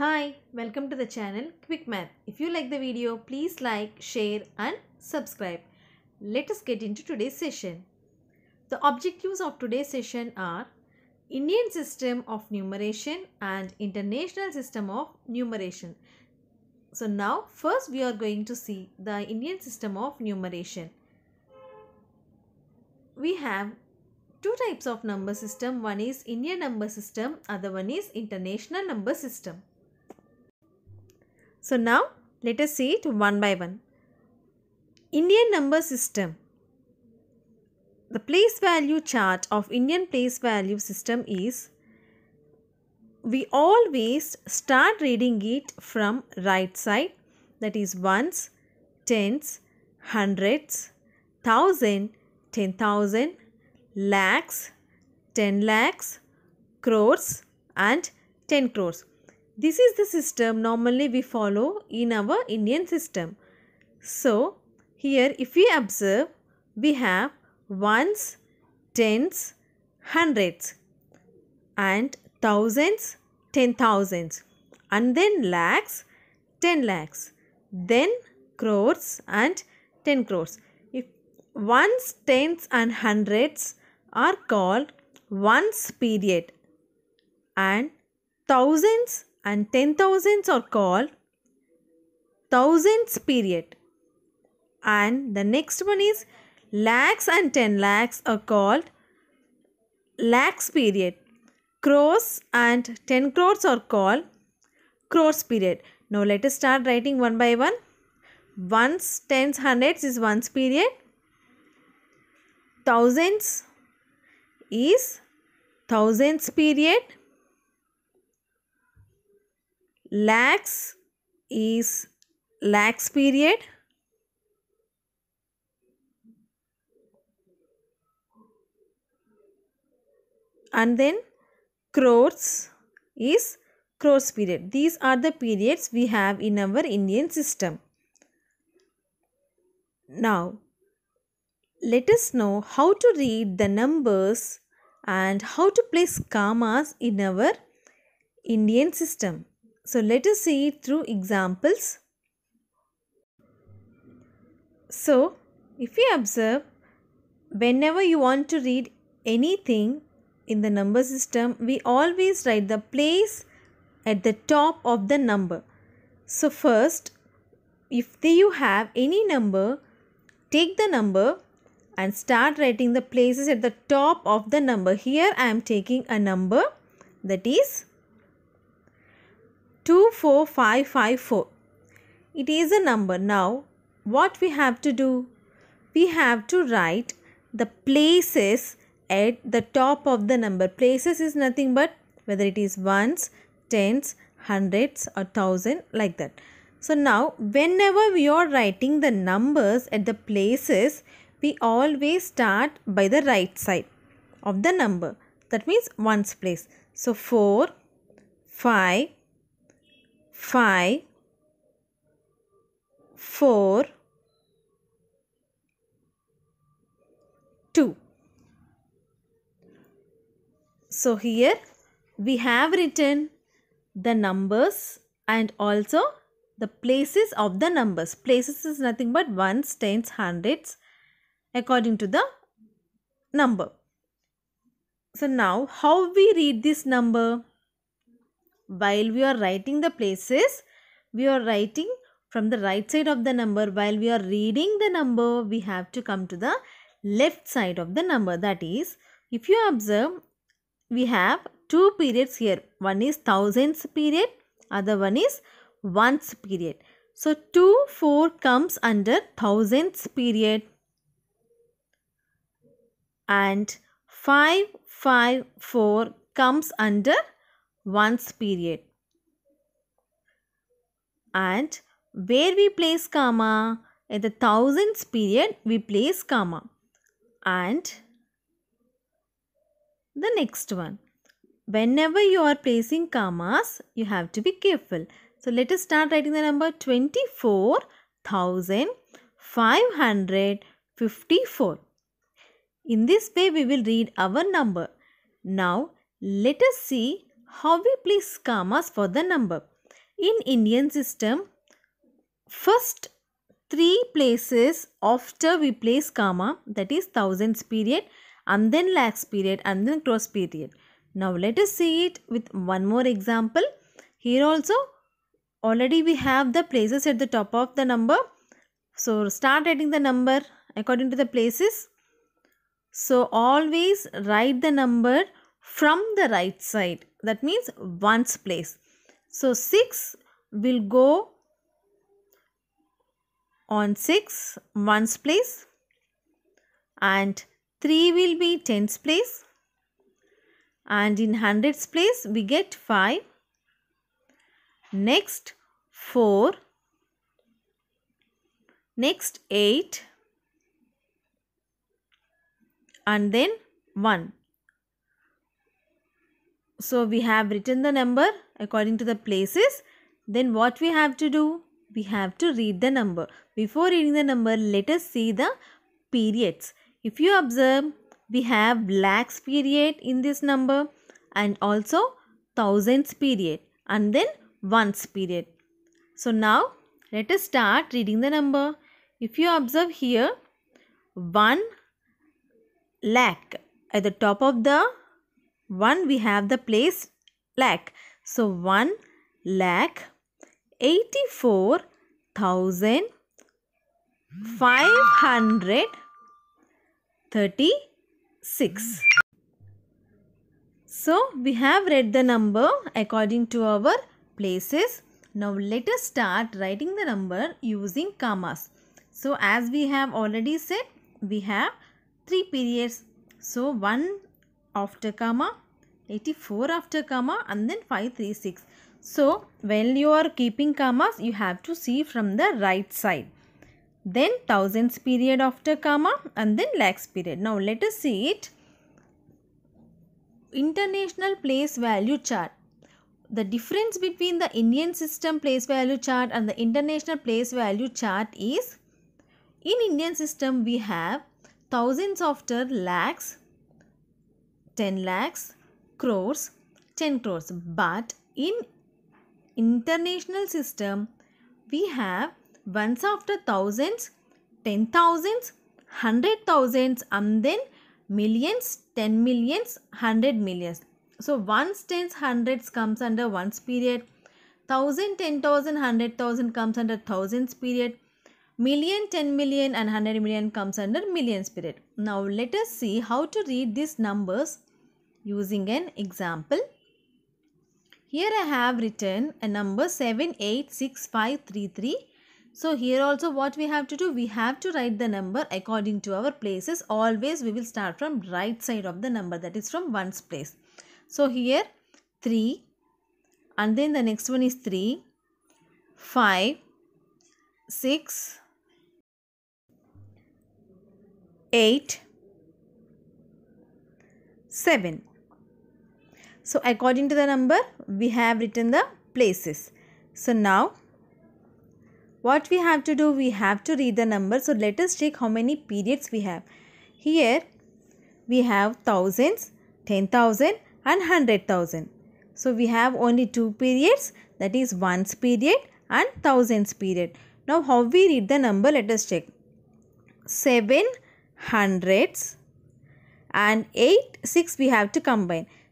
Hi, welcome to the channel Quick Math. If you like the video, please like, share and subscribe. Let us get into today's session. The objectives of today's session are Indian system of numeration and international system of numeration. So now first we are going to see the Indian system of numeration. We have two types of number system. One is Indian number system, other one is international number system. So now let us see it one by one. Indian number system. The place value chart of Indian place value system is we always start reading it from right side that is ones, tens, hundreds, thousand, ten thousand, lakhs, ten lakhs, crores and ten crores. This is the system normally we follow in our Indian system. So, here if we observe, we have ones, tens, hundreds and thousands, ten thousands and then lakhs, ten lakhs, then crores and ten crores. If ones, tens and hundreds are called ones period and thousands and ten thousands are called thousands period and the next one is lakhs and 10 lakhs are called lakhs period crores and 10 crores are called crores period now let us start writing one by one ones tens hundreds is ones period thousands is thousands period lax is lax period. And then crores is crores period. These are the periods we have in our Indian system. Now, let us know how to read the numbers and how to place commas in our Indian system. So let us see it through examples. So if you observe, whenever you want to read anything in the number system, we always write the place at the top of the number. So first, if you have any number, take the number and start writing the places at the top of the number. Here I am taking a number that is 24554. It is a number. Now, what we have to do? We have to write the places at the top of the number. Places is nothing but whether it is ones, tens, hundreds or thousand like that. So now whenever we are writing the numbers at the places, we always start by the right side of the number. That means ones place. So 4, 5, five, four, two. So here we have written the numbers and also the places of the numbers. Places is nothing but ones, tens, hundreds according to the number. So now how we read this number? while we are writing the places we are writing from the right side of the number while we are reading the number we have to come to the left side of the number that is if you observe we have two periods here one is thousands period other one is ones period so 2 4 comes under thousands period and 5 5 4 comes under once period. And where we place comma? At the thousands period, we place comma. And the next one. Whenever you are placing commas, you have to be careful. So let us start writing the number 24,554. In this way, we will read our number. Now, let us see how we place commas for the number. In Indian system, first three places after we place comma that is thousands period and then lakhs period and then cross period. Now let us see it with one more example. Here also already we have the places at the top of the number. So start adding the number according to the places. So always write the number from the right side that means ones place so 6 will go on 6 ones place and 3 will be tens place and in hundreds place we get 5 next 4 next 8 and then 1 so we have written the number according to the places. Then what we have to do? We have to read the number. Before reading the number, let us see the periods. If you observe, we have lakhs period in this number and also thousands period and then ones period. So now let us start reading the number. If you observe here, 1 lakh at the top of the 1 we have the place lakh. So 1 lakh 84 thousand five hundred thirty six. So we have read the number according to our places. Now let us start writing the number using commas. So as we have already said, we have three periods. So one after comma, 84 after comma and then 536. So, when you are keeping commas, you have to see from the right side. Then thousands period after comma and then lakhs period. Now, let us see it. International place value chart. The difference between the Indian system place value chart and the international place value chart is in Indian system we have thousands after lakhs, 10 lakhs, crores 10 crores but in international system we have ones after thousands ten thousands hundred thousands and then millions ten millions hundred millions so ones tens hundreds comes under ones period thousand ten thousand hundred thousand comes under thousands period million 10 comes under millions period now let us see how to read these numbers using an example. Here I have written a number 786533. So here also what we have to do, we have to write the number according to our places. Always we will start from right side of the number that is from ones place. So here 3 and then the next one is 3, 5, 6, 8, 7. So according to the number, we have written the places. So now, what we have to do, we have to read the number. So let us check how many periods we have. Here, we have thousands, ten thousand and hundred thousand. So we have only two periods that is ones period and thousands period. Now how we read the number let us check. 7 hundreds and 8 6 we have to combine.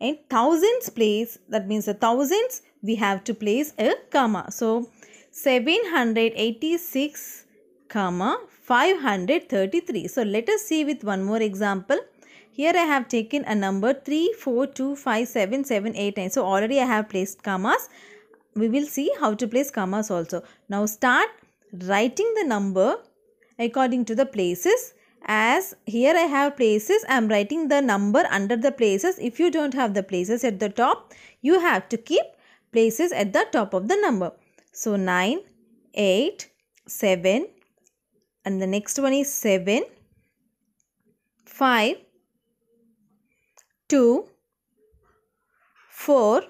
in thousands place that means the thousands we have to place a comma. So 786 comma 533. So let us see with one more example. Here I have taken a number 3, 4, So already I have placed commas. We will see how to place commas also. Now start writing the number according to the places as here I have places I am writing the number under the places if you don't have the places at the top you have to keep places at the top of the number so 9 8 7 and the next one is 7 5 2 4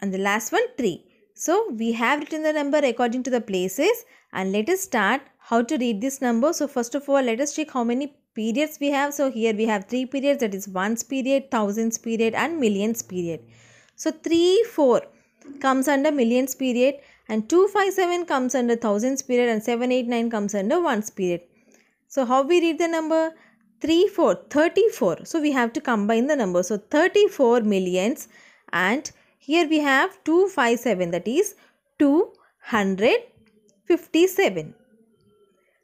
and the last one 3 so we have written the number according to the places and let us start how to read this number so first of all let us check how many periods we have so here we have three periods that is ones period thousands period and millions period so 3 4 comes under millions period and 257 comes under thousands period and 789 comes under ones period so how we read the number 3 4 34 so we have to combine the number so 34 millions and here we have 257 that is 257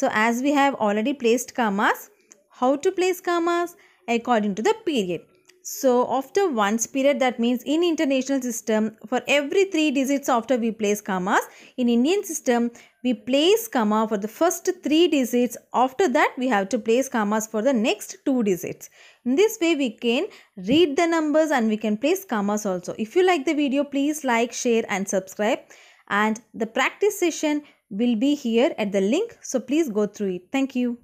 So as we have already placed commas, how to place commas? According to the period. So after once period that means in international system for every three digits after we place commas. In Indian system we place comma for the first three digits after that we have to place commas for the next two digits. In this way we can read the numbers and we can place commas also. If you like the video please like, share and subscribe and the practice session will be here at the link. So please go through it. Thank you.